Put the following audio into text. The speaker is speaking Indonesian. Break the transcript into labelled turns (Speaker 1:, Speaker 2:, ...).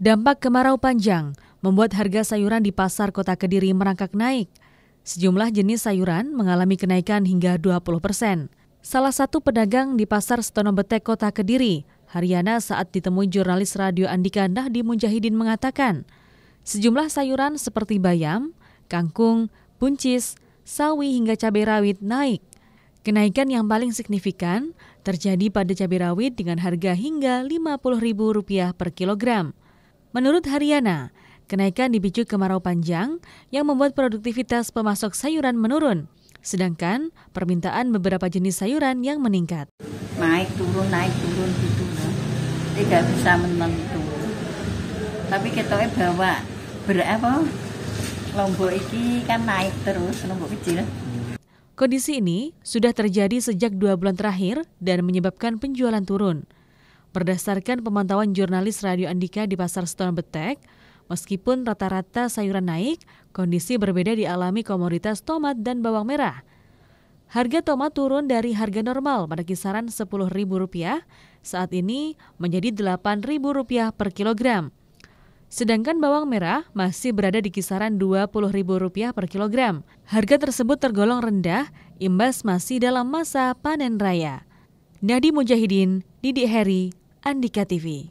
Speaker 1: Dampak kemarau panjang membuat harga sayuran di pasar kota Kediri merangkak naik. Sejumlah jenis sayuran mengalami kenaikan hingga 20 persen. Salah satu pedagang di pasar Setono Betek kota Kediri, Haryana saat ditemui jurnalis radio Andika Nahdi Mujahidin mengatakan, sejumlah sayuran seperti bayam, kangkung, buncis, sawi hingga cabai rawit naik. Kenaikan yang paling signifikan terjadi pada cabai rawit dengan harga hingga Rp50.000 per kilogram. Menurut Haryana, kenaikan dipicu kemarau panjang yang membuat produktivitas pemasok sayuran menurun, sedangkan permintaan beberapa jenis sayuran yang meningkat.
Speaker 2: Naik turun, naik turun gitu Tidak bisa menentu. Tapi kita bawa berapa? Lombok ini kan naik terus, lombok kecil.
Speaker 1: Kondisi ini sudah terjadi sejak dua bulan terakhir dan menyebabkan penjualan turun. Berdasarkan pemantauan jurnalis Radio Andika di Pasar Stone Betek, meskipun rata-rata sayuran naik, kondisi berbeda dialami komoditas tomat dan bawang merah. Harga tomat turun dari harga normal pada kisaran Rp10.000, saat ini menjadi Rp8.000 per kilogram. Sedangkan bawang merah masih berada di kisaran Rp20.000 per kilogram. Harga tersebut tergolong rendah, imbas masih dalam masa panen raya. Nadi Mujahidin, Didi Heri, Andika TV.